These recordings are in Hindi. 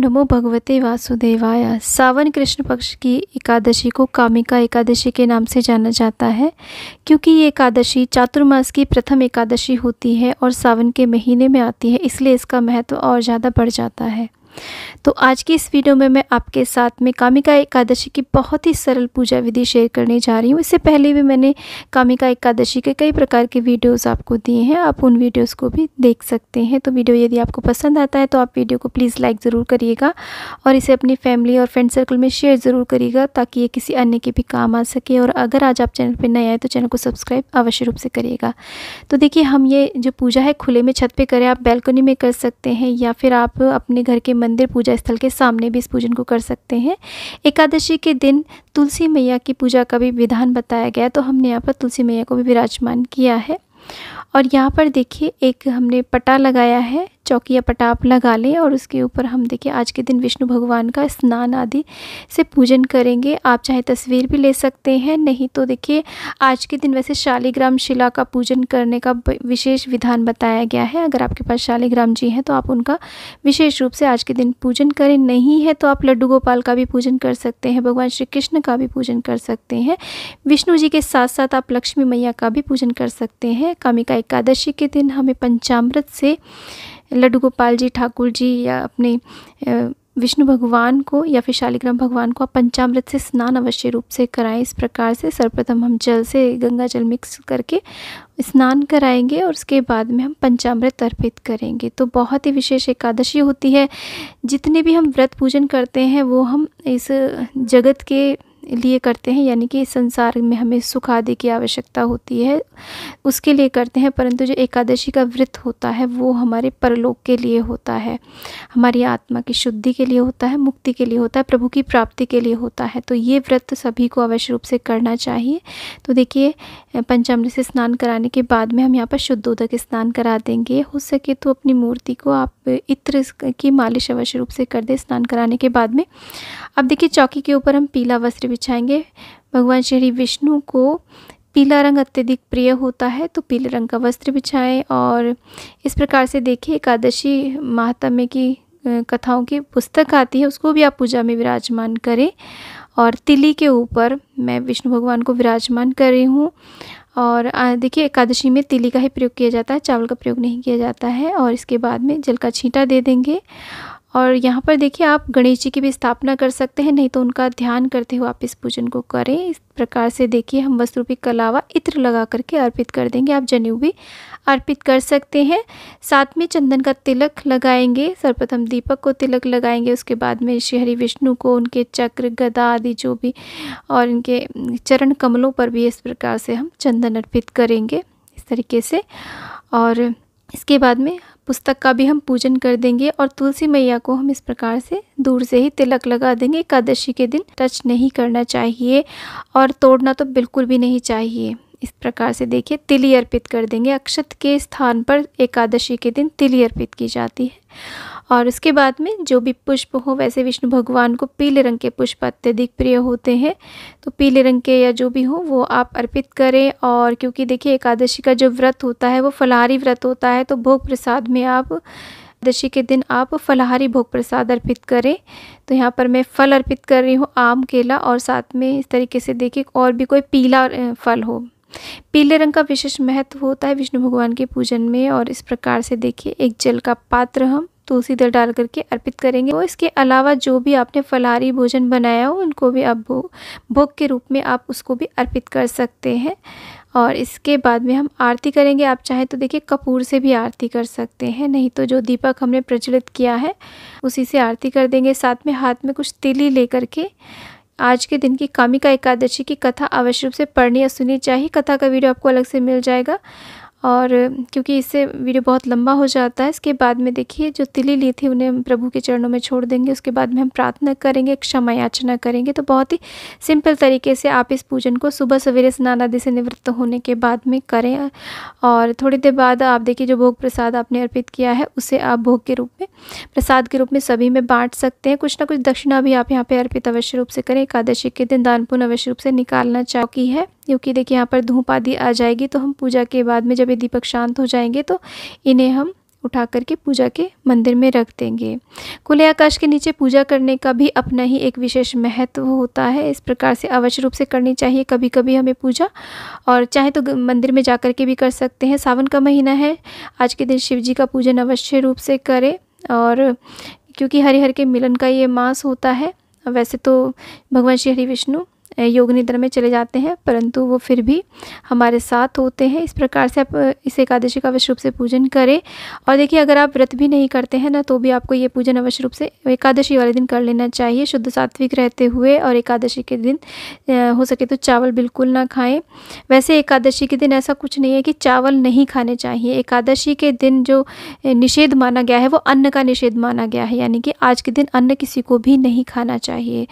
नमो भगवते वासुदेवाय सावन कृष्ण पक्ष की एकादशी को कामिका एकादशी के नाम से जाना जाता है क्योंकि ये एकादशी चातुर्मास की प्रथम एकादशी होती है और सावन के महीने में आती है इसलिए इसका महत्व और ज़्यादा बढ़ जाता है तो आज की इस वीडियो में मैं आपके साथ में कामिका एकादशी की बहुत ही सरल पूजा विधि शेयर करने जा रही हूँ इससे पहले भी मैंने कामिका एकादशी के कई प्रकार के वीडियोस आपको दिए हैं आप उन वीडियोस को भी देख सकते हैं तो वीडियो यदि आपको पसंद आता है तो आप वीडियो को प्लीज़ लाइक ज़रूर करिएगा और इसे अपनी फैमिली और फ्रेंड सर्कल में शेयर ज़रूर करिएगा ताकि ये किसी अन्य के भी काम आ सके और अगर आज आप चैनल पर नए आए तो चैनल को सब्सक्राइब अवश्य रूप से करिएगा तो देखिए हम ये जो पूजा है खुले में छत पर करें आप बैल्कनी में कर सकते हैं या फिर आप अपने घर के मंदिर पूजा स्थल के सामने भी इस पूजन को कर सकते हैं एकादशी के दिन तुलसी मैया की पूजा का भी विधान बताया गया तो हमने यहाँ पर तुलसी मैया को भी विराजमान किया है और यहाँ पर देखिए एक हमने पटा लगाया है चौकिया पटाप लगा लें और उसके ऊपर हम देखिए आज के दिन विष्णु भगवान का स्नान आदि से पूजन करेंगे आप चाहे तस्वीर भी ले सकते हैं नहीं तो देखिए आज के दिन वैसे शालिग्राम शिला का पूजन करने का विशेष विधान बताया गया है अगर आपके पास शालिग्राम जी हैं तो आप उनका विशेष रूप से आज के दिन पूजन करें नहीं है तो आप लड्डू गोपाल का भी पूजन कर सकते हैं भगवान श्री कृष्ण का भी पूजन कर सकते हैं विष्णु जी के साथ साथ आप लक्ष्मी मैया का भी पूजन कर सकते हैं कामिका एकादशी के दिन हमें पंचामृत से लड्डू गोपाल जी ठाकुर जी या अपने विष्णु भगवान को या फिर शालिग्राम भगवान को आप पंचामृत से स्नान अवश्य रूप से कराएं इस प्रकार से सर्वप्रथम हम जल से गंगा जल मिक्स करके स्नान कराएंगे और उसके बाद में हम पंचामृत अर्पित करेंगे तो बहुत ही विशेष एकादशी होती है जितने भी हम व्रत पूजन करते हैं वो हम इस जगत के लिए करते हैं यानी कि संसार में हमें सुख आदि की आवश्यकता होती है उसके लिए करते हैं परंतु जो एकादशी का व्रत होता है वो हमारे परलोक के लिए होता है हमारी आत्मा की शुद्धि के लिए होता है मुक्ति के लिए होता है प्रभु की प्राप्ति के लिए होता है तो ये व्रत सभी को अवश्य रूप से करना चाहिए तो देखिए पंचामृत से स्नान कराने के बाद में हम यहाँ पर शुद्ध उदक स्नान करा देंगे हो सके तो अपनी मूर्ति को आप इत्र की मालिश अवश्य रूप से कर दे स्नान कराने के बाद में अब देखिए चौकी के ऊपर हम पीला वस्त्र बिछाएंगे भगवान श्री विष्णु को पीला रंग अत्यधिक प्रिय होता है तो पीले रंग का वस्त्र बिछाएं और इस प्रकार से देखिए एकादशी महात्म्य की कथाओं की पुस्तक आती है उसको भी आप पूजा में विराजमान करें और तिली के ऊपर मैं विष्णु भगवान को विराजमान कर रही हूँ और देखिए एकादशी में तिली का ही प्रयोग किया जाता है चावल का प्रयोग नहीं किया जाता है और इसके बाद में जल का छींटा दे देंगे और यहाँ पर देखिए आप गणेश जी की भी स्थापना कर सकते हैं नहीं तो उनका ध्यान करते हुए आप इस पूजन को करें इस प्रकार से देखिए हम वस्तुरूपी कलावा इत्र लगा करके अर्पित कर देंगे आप जनेऊ भी अर्पित कर सकते हैं साथ में चंदन का तिलक लगाएंगे सर्वप्रथम दीपक को तिलक लगाएंगे उसके बाद में श्रीहरी विष्णु को उनके चक्र गदा आदि जो भी और इनके चरण कमलों पर भी इस प्रकार से हम चंदन अर्पित करेंगे इस तरीके से और इसके बाद में पुस्तक का भी हम पूजन कर देंगे और तुलसी मैया को हम इस प्रकार से दूर से ही तिलक लगा देंगे एकादशी के दिन टच नहीं करना चाहिए और तोड़ना तो बिल्कुल भी नहीं चाहिए इस प्रकार से देखिए तिली अर्पित कर देंगे अक्षत के स्थान पर एकादशी के दिन तिली अर्पित की जाती है और उसके बाद में जो भी पुष्प हो वैसे विष्णु भगवान को पीले रंग के पुष्प अत्यधिक प्रिय होते हैं तो पीले रंग के या जो भी हो वो आप अर्पित करें और क्योंकि देखिए एकादशी का जो व्रत होता है वो फलाहारी व्रत होता है तो भोग प्रसाद में आप एकादशी के दिन आप फलाहारी भोग प्रसाद अर्पित करें तो यहाँ पर मैं फल अर्पित कर रही हूँ आम केला और साथ में इस तरीके से देखिए और भी कोई पीला फल हो पीले रंग का विशेष महत्व होता है विष्णु भगवान के पूजन में और इस प्रकार से देखिए एक जल का पात्र हम तुलसी दल डाल करके अर्पित करेंगे और इसके अलावा जो भी आपने फलाहारी भोजन बनाया हो उनको भी आप भोग भोग के रूप में आप उसको भी अर्पित कर सकते हैं और इसके बाद में हम आरती करेंगे आप चाहें तो देखिए कपूर से भी आरती कर सकते हैं नहीं तो जो दीपक हमने प्रज्वलित किया है उसी से आरती कर देंगे साथ में हाथ में कुछ तिली लेकर के आज के दिन की कामिका एकादशी की कथा अवश्य रूप से पढ़नी या सुननी चाहिए कथा का वीडियो आपको अलग से मिल जाएगा और क्योंकि इससे वीडियो बहुत लंबा हो जाता है इसके बाद में देखिए जो तिली ली थी उन्हें हम प्रभु के चरणों में छोड़ देंगे उसके बाद में हम प्रार्थना करेंगे क्षमा याचना करेंगे तो बहुत ही सिंपल तरीके से आप इस पूजन को सुबह सवेरे स्नान आदि से निवृत्त होने के बाद में करें और थोड़ी देर बाद आप देखिए जो भोग प्रसाद आपने अर्पित किया है उसे आप भोग के रूप में प्रसाद के रूप में सभी में बाँट सकते हैं कुछ ना कुछ दक्षिणा भी आप यहाँ पर अर्पित अवश्य रूप से करें एकादशी के दिन दान अवश्य रूप से निकालना चाहती है क्योंकि देखिए यहाँ पर धूप आदि आ जाएगी तो हम पूजा के बाद में जब ये दीपक शांत हो जाएंगे तो इन्हें हम उठा करके पूजा के मंदिर में रख देंगे खुले आकाश के नीचे पूजा करने का भी अपना ही एक विशेष महत्व होता है इस प्रकार से अवश्य रूप से करनी चाहिए कभी कभी हमें पूजा और चाहे तो मंदिर में जा कर के भी कर सकते हैं सावन का महीना है आज के दिन शिव जी का पूजन अवश्य रूप से करें और क्योंकि हरिहर के मिलन का ये मास होता है वैसे तो भगवान श्री हरि विष्णु योग निद्रा में चले जाते हैं परंतु वो फिर भी हमारे साथ होते हैं इस प्रकार से आप इस एकादशी का अवश्य रूप से पूजन करें और देखिए अगर आप व्रत भी नहीं करते हैं ना तो भी आपको ये पूजन अवश्य रूप से एकादशी वाले दिन कर लेना चाहिए शुद्ध सात्विक रहते हुए और एकादशी के दिन हो सके तो चावल बिल्कुल ना खाएँ वैसे एकादशी के दिन ऐसा कुछ नहीं है कि चावल नहीं खाने चाहिए एकादशी के दिन जो निषेध माना गया है वो अन्न का निषेध माना गया है यानी कि आज के दिन अन्न किसी को भी नहीं खाना चाहिए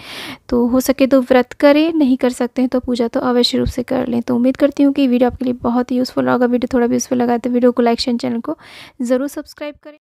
तो हो सके तो व्रत करें नहीं कर सकते हैं तो पूजा तो अवश्य रूप से कर लें तो उम्मीद करती हूँ कि वीडियो आपके लिए बहुत ही यूज़फुल होगा वीडियो थोड़ा भी यूज़फुल लगा तो वीडियो को लाइक शेयर चैनल को ज़रूर सब्सक्राइब करें